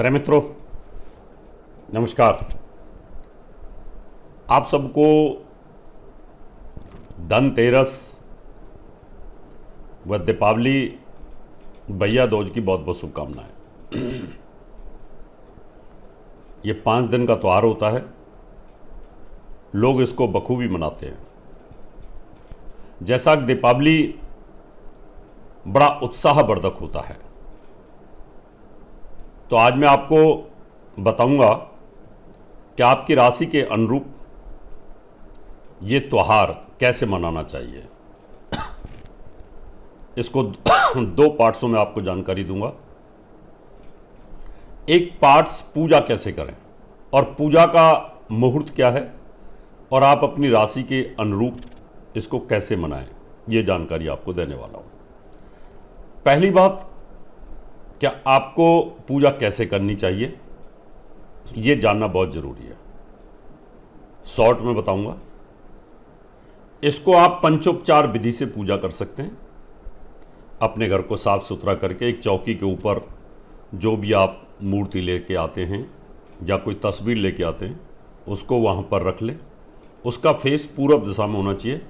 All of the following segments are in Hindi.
प्रे मित्रों नमस्कार आप सबको धनतेरस व दीपावली भैया दोज की बहुत बहुत शुभकामनाएं ये पाँच दिन का त्यौहार होता है लोग इसको बखूबी मनाते हैं जैसा कि दीपावली बड़ा उत्साहवर्धक होता है तो आज मैं आपको बताऊंगा कि आपकी राशि के अनुरूप ये त्यौहार कैसे मनाना चाहिए इसको दो पार्ट्सों में आपको जानकारी दूंगा एक पार्ट्स पूजा कैसे करें और पूजा का मुहूर्त क्या है और आप अपनी राशि के अनुरूप इसको कैसे मनाएं ये जानकारी आपको देने वाला हूँ पहली बात क्या आपको पूजा कैसे करनी चाहिए ये जानना बहुत ज़रूरी है शॉर्ट में बताऊंगा इसको आप पंचोपचार विधि से पूजा कर सकते हैं अपने घर को साफ सुथरा करके एक चौकी के ऊपर जो भी आप मूर्ति लेके आते हैं या कोई तस्वीर लेके आते हैं उसको वहाँ पर रख लें उसका फेस पूर्व दिशा में होना चाहिए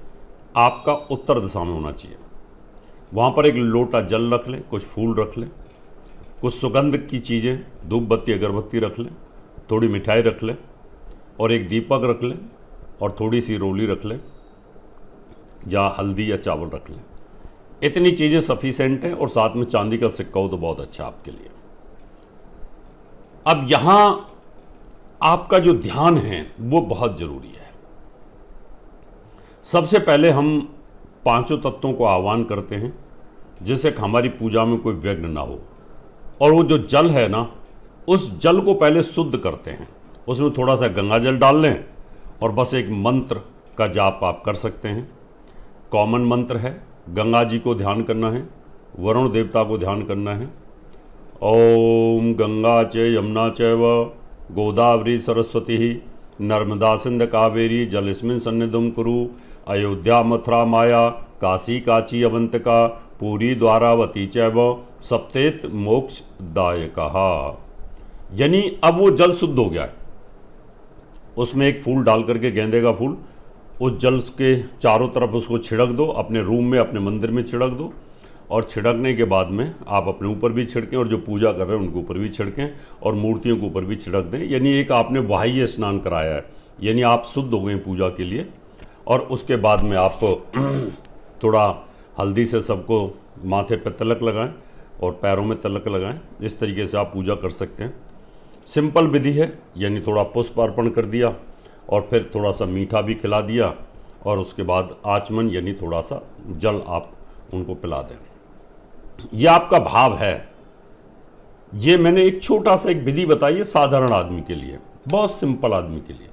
आपका उत्तर दिशा में होना चाहिए वहाँ पर एक लोटा जल रख लें कुछ फूल रख लें कुछ सुगंध की चीज़ें धूप बत्ती अगरबत्ती रख लें थोड़ी मिठाई रख लें और एक दीपक रख लें और थोड़ी सी रोली रख लें या हल्दी या चावल रख लें इतनी चीज़ें सफिशेंट हैं और साथ में चांदी का सिक्का हो तो बहुत अच्छा आपके लिए अब यहाँ आपका जो ध्यान है वो बहुत ज़रूरी है सबसे पहले हम पांचों तत्वों को आह्वान करते हैं जिससे हमारी पूजा में कोई व्यग्न ना हो और वो जो जल है ना उस जल को पहले शुद्ध करते हैं उसमें थोड़ा सा गंगा जल डाल लें और बस एक मंत्र का जाप आप कर सकते हैं कॉमन मंत्र है गंगा जी को ध्यान करना है वरुण देवता को ध्यान करना है ओम गंगा च यमुना च व गोदावरी सरस्वती ही नर्मदा सिंध कावेरी जलस्मिन सन्निधुम कुरु अयोध्या मथुरा माया काशी काची अवंतिका पूरी द्वारावती च व सप्तेत मोक्ष कहा यानी अब वो जल शुद्ध हो गया है उसमें एक फूल डाल करके गेंदे का फूल उस जल के चारों तरफ उसको छिड़क दो अपने रूम में अपने मंदिर में छिड़क दो और छिड़कने के बाद में आप अपने ऊपर भी छिड़कें और जो पूजा कर रहे हैं उनके ऊपर भी छिड़कें और मूर्तियों के ऊपर भी छिड़क दें यानी एक आपने बाह्य स्नान कराया है यानी आप शुद्ध हो गए पूजा के लिए और उसके बाद में आप थोड़ा हल्दी से सबको माथे पर तलक लगाएं और पैरों में तलक लगाएं इस तरीके से आप पूजा कर सकते हैं सिंपल विधि है यानी थोड़ा पुष्प अर्पण कर दिया और फिर थोड़ा सा मीठा भी खिला दिया और उसके बाद आचमन यानी थोड़ा सा जल आप उनको पिला दें यह आपका भाव है ये मैंने एक छोटा सा एक विधि बताई है साधारण आदमी के लिए बहुत सिंपल आदमी के लिए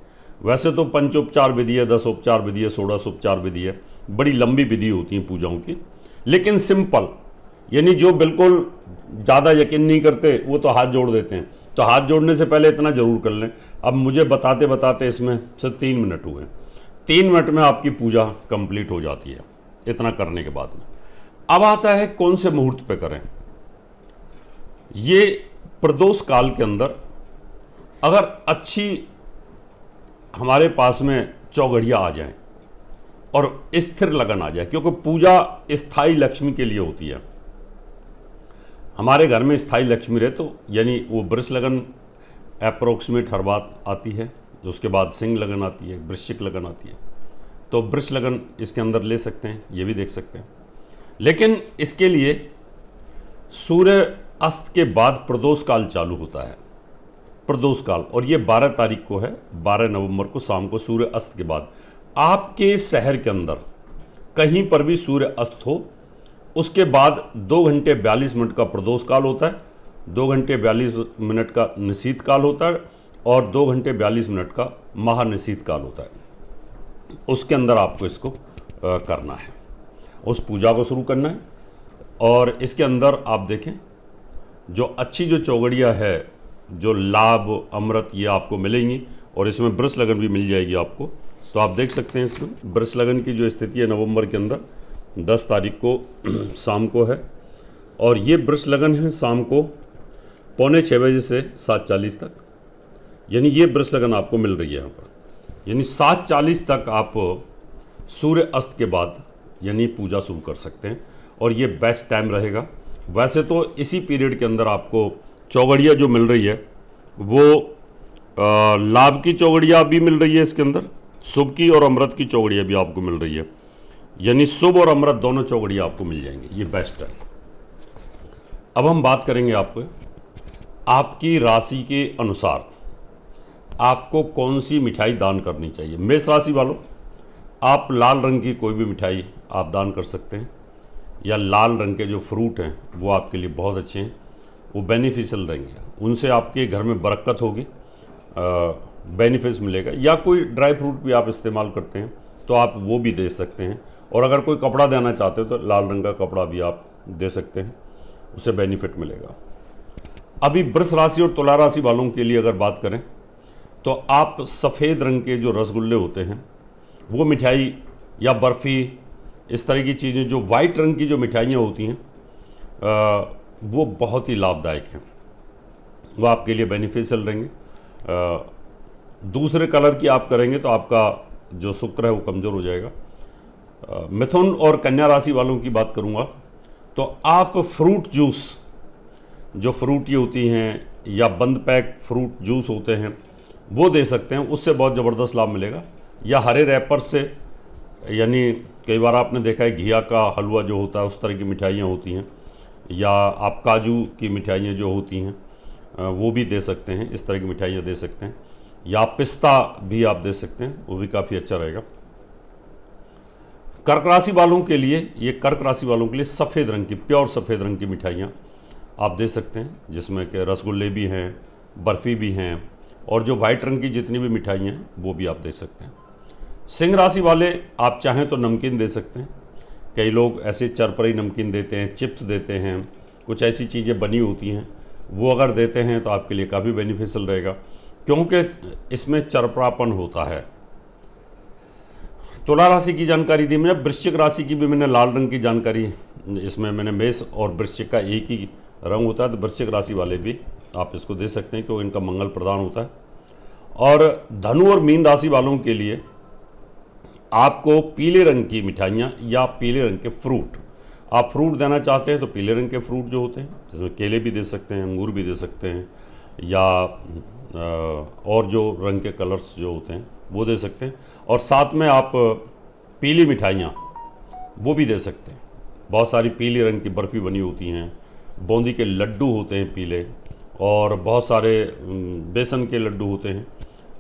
वैसे तो पंचोपचार विधि है दस उपचार विधि है सोलह उपचार विधि है बड़ी लंबी विधि होती है पूजाओं की लेकिन सिंपल यानी जो बिल्कुल ज़्यादा यकीन नहीं करते वो तो हाथ जोड़ देते हैं तो हाथ जोड़ने से पहले इतना ज़रूर कर लें अब मुझे बताते बताते इसमें सिर्फ तीन मिनट हुए तीन मिनट में आपकी पूजा कंप्लीट हो जाती है इतना करने के बाद में अब आता है कौन से मुहूर्त पे करें ये प्रदोष काल के अंदर अगर अच्छी हमारे पास में चौगड़िया आ जाएं और स्थिर लगन आ जाए क्योंकि पूजा स्थाई लक्ष्मी के लिए होती है हमारे घर में स्थाई लक्ष्मी रहे तो यानी वो वृक्ष लगन अप्रोक्सीमेट हर बात आती है उसके बाद सिंह लगन आती है वृश्चिक लगन आती है तो वृक्ष लगन इसके अंदर ले सकते हैं ये भी देख सकते हैं लेकिन इसके लिए सूर्य अस्त के बाद प्रदोष काल चालू होता है प्रदोष काल और ये 12 तारीख को है 12 नवंबर को शाम को सूर्य अस्त के बाद आपके शहर के अंदर कहीं पर भी सूर्य अस्त हो उसके बाद दो घंटे बयालीस मिनट का प्रदोष काल होता है दो घंटे बयालीस मिनट का निशीत काल होता है और दो घंटे बयालीस मिनट का महानिशीत काल होता है उसके अंदर आपको इसको करना है उस पूजा को शुरू करना है और इसके अंदर आप देखें जो अच्छी जो चौगड़िया है जो लाभ अमृत ये आपको मिलेंगी और इसमें ब्रश लगन भी मिल जाएगी आपको तो आप देख सकते हैं इसमें ब्रश लगन की जो स्थिति है नवंबर के अंदर 10 तारीख को शाम को है और ये ब्रश लगन है शाम को पौने छः बजे से सात चालीस तक यानी ये ब्रश लगन आपको मिल रही है यहाँ पर यानी सात चालीस तक आप सूर्य अस्त के बाद यानी पूजा शुरू कर सकते हैं और ये बेस्ट टाइम रहेगा वैसे तो इसी पीरियड के अंदर आपको चौगड़िया जो मिल रही है वो लाभ की चौगड़िया भी मिल रही है इसके अंदर शुभ की और अमृत की चौकड़ी अभी आपको मिल रही है यानी शुभ और अमृत दोनों चौगड़ियाँ आपको मिल जाएंगे ये बेस्ट है अब हम बात करेंगे आपको आपकी राशि के अनुसार आपको कौन सी मिठाई दान करनी चाहिए मेष राशि वालों आप लाल रंग की कोई भी मिठाई आप दान कर सकते हैं या लाल रंग के जो फ्रूट हैं वो आपके लिए बहुत अच्छे हैं वो बेनिफिशियल रहेंगे उनसे आपके घर में बरक्क़त होगी बेनिफिट्स मिलेगा या कोई ड्राई फ्रूट भी आप इस्तेमाल करते हैं तो आप वो भी दे सकते हैं और अगर कोई कपड़ा देना चाहते हो तो लाल रंग का कपड़ा भी आप दे सकते हैं उसे बेनिफिट मिलेगा अभी वृष राशि और तुला राशि वालों के लिए अगर बात करें तो आप सफ़ेद रंग के जो रसगुल्ले होते हैं वो मिठाई या बर्फ़ी इस तरह की चीज़ें जो वाइट रंग की जो मिठाइयाँ होती हैं वो बहुत ही लाभदायक हैं वह आपके लिए बेनिफिशियल रहेंगे दूसरे कलर की आप करेंगे तो आपका जो शुक्र है वो कमज़ोर हो जाएगा मिथुन और कन्या राशि वालों की बात करूँगा तो आप फ्रूट जूस जो फ्रूट ये होती हैं या बंद पैक फ्रूट जूस होते हैं वो दे सकते हैं उससे बहुत ज़बरदस्त लाभ मिलेगा या हरे रैपर से यानी कई बार आपने देखा है घिया का हलवा जो होता है उस तरह की मिठाइयाँ होती हैं या आप काजू की मिठाइयाँ जो होती हैं वो भी दे सकते हैं इस तरह की मिठाइयाँ दे सकते हैं या पिस्ता भी आप दे सकते हैं वो भी काफ़ी अच्छा रहेगा कर्क राशि वालों के लिए ये कर्क राशि वालों के लिए सफ़ेद रंग की प्योर सफ़ेद रंग की मिठाइयाँ आप दे सकते हैं जिसमें के रसगुल्ले भी हैं बर्फ़ी भी हैं और जो वाइट रंग की जितनी भी मिठाइयाँ हैं वो भी आप दे सकते हैं सिंह राशि वाले आप चाहें तो नमकीन दे सकते हैं कई लोग ऐसे चरपरी नमकीन देते हैं चिप्स देते हैं कुछ ऐसी चीज़ें बनी होती हैं वो अगर देते हैं तो आपके लिए काफ़ी बेनिफिशियल रहेगा क्योंकि इसमें चरपरापन होता है तुला राशि की जानकारी दी मैंने वृश्चिक राशि की भी मैंने लाल रंग की जानकारी इसमें मैंने मेष और वृश्चिक का एक ही रंग होता है तो वृश्चिक राशि वाले भी आप इसको दे सकते हैं क्योंकि इनका मंगल प्रदान होता है और धनु और मीन राशि वालों के लिए आपको पीले रंग की मिठाइयाँ या पीले रंग के फ्रूट आप फ्रूट देना चाहते हैं तो पीले रंग के फ्रूट जो होते हैं जिसमें केले भी दे सकते हैं अंगूर भी दे सकते हैं या और जो रंग के कलर्स जो होते हैं वो दे सकते हैं और साथ में आप पीली मिठाइयाँ वो भी दे सकते हैं बहुत सारी पीले रंग की बर्फ़ी बनी होती हैं बूंदी के लड्डू होते हैं पीले और बहुत सारे बेसन के लड्डू होते हैं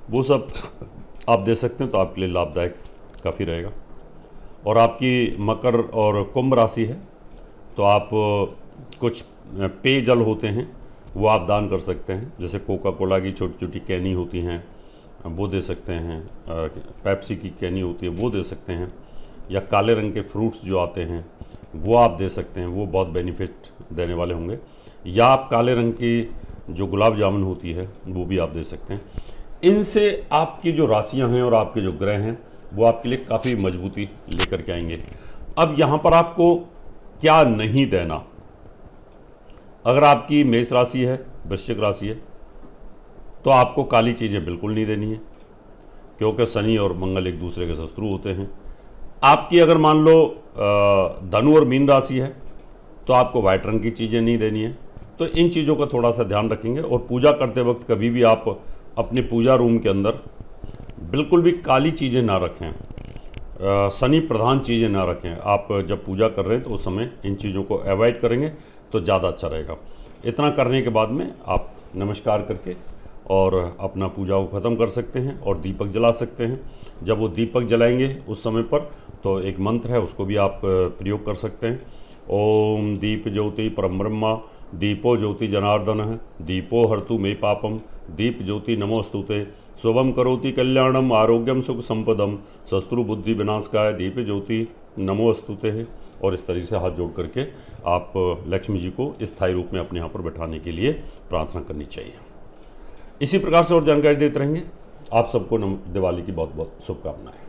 वो सब आप दे सकते हैं तो आपके लिए लाभदायक काफ़ी रहेगा और आपकी मकर और कुंभ राशि है तो आप कुछ पेयजल होते हैं वो आप दान कर सकते हैं जैसे कोका कोला की छोटी छोटी कैनी होती हैं वो दे सकते हैं पैप्सी की कैनी होती है वो दे सकते हैं या काले रंग के फ्रूट्स जो आते हैं वो आप दे सकते हैं वो बहुत बेनिफिट देने वाले होंगे या आप काले रंग की जो गुलाब जामुन होती है वो भी आप दे सकते हैं इनसे आपकी जो राशियां हैं और आपके जो ग्रह हैं वो आपके लिए काफ़ी मजबूती लेकर के आएंगे अब यहाँ पर आपको क्या नहीं देना अगर आपकी मेष राशि है वृश्चिक राशि है तो आपको काली चीज़ें बिल्कुल नहीं देनी है क्योंकि शनि और मंगल एक दूसरे के शत्रु होते हैं आपकी अगर मान लो धनु और मीन राशि है तो आपको वाइट रंग की चीज़ें नहीं देनी है तो इन चीज़ों का थोड़ा सा ध्यान रखेंगे और पूजा करते वक्त कभी भी आप अपने पूजा रूम के अंदर बिल्कुल भी काली चीज़ें ना रखें शनि प्रधान चीज़ें ना रखें आप जब पूजा कर रहे हैं तो उस समय इन चीज़ों को अवॉइड करेंगे तो ज़्यादा अच्छा रहेगा इतना करने के बाद में आप नमस्कार करके और अपना पूजा को ख़त्म कर सकते हैं और दीपक जला सकते हैं जब वो दीपक जलाएंगे उस समय पर तो एक मंत्र है उसको भी आप प्रयोग कर सकते हैं ओम दीप ज्योति परम ब्रह्मा दीपो ज्योति जनार्दन दीपो हरतु मे पापम दीप ज्योति नमोस्तुते शुभम करोति कल्याणम आरोग्यम सुख संपदम शत्रु बुद्धि विनाश का दीप ज्योति नमो अस्तुते है और इस तरीके से हाथ जोड़ करके आप लक्ष्मी जी को स्थायी रूप में अपने यहाँ पर बैठाने के लिए प्रार्थना करनी चाहिए इसी प्रकार से और जानकारी देते रहेंगे आप सबको दिवाली की बहुत बहुत शुभकामनाएं